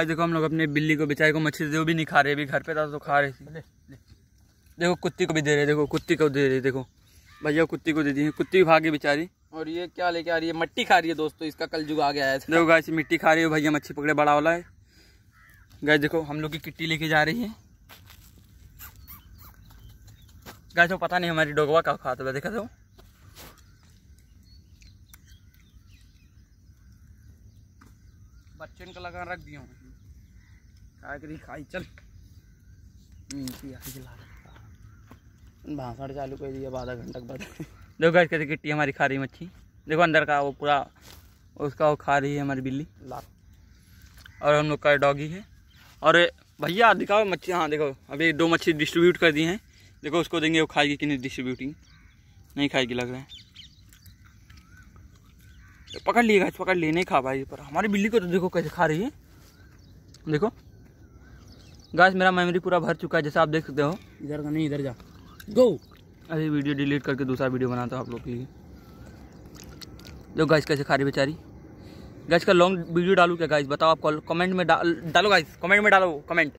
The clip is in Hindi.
आज देखो हम लोग अपने बिल्ली को बेचारे को मच्छी जो भी नहीं खा रहे अभी घर पे था तो खा रहे थे देखो कुत्ती को भी दे रहे देखो कुत्ती को दे रहे देखो भैया कुत्ती को दे दी कुत्ती भी भागी बेचारी और ये क्या लेके आ रही है मिट्टी खा रही है दोस्तों इसका कल जुग आ गया है देखो गाय मिट्टी खा रही है भैया मच्छी पकड़े बड़ा वाला है गाय देखो हम लोग की किट्टी लेके जा रही है गाय तो पता नहीं हमारी डोगवा का खाता था देखा था बच्चे इनका लगा रख दिया हूँ करी खाई चल भाषण चालू कर दिया आधा घंटा के बाद देखो गैस कैसे किट्टी हमारी खा रही मच्छी देखो अंदर का वो पूरा उसका वो खा रही है हमारी बिल्ली लाल और हम लोग का डॉगी है और भैया दिखाओ मच्छी हाँ देखो अभी दो मच्छी डिस्ट्रीब्यूट कर दी हैं देखो उसको देंगे वो खाएगी कि नहीं डिस्ट्रीब्यूटिंग नहीं खाएगी लग रहा है पकड़ लिए गाइस पकड़ लिए नहीं खा भाई पर हमारी बिल्ली को तो देखो कैसे खा रही है देखो गाइस मेरा मेमोरी पूरा भर चुका है जैसा आप देख सकते हो इधर का नहीं इधर जा गो अरे वीडियो डिलीट करके दूसरा वीडियो बनाता हूँ आप लोग के लिए देखो गाइस कैसे खा रही बेचारी गैस का लॉन्ग वीडियो डालू क्या गाइस बताओ आप कमेंट में डाल डालो गाइस कमेंट में डालो कमेंट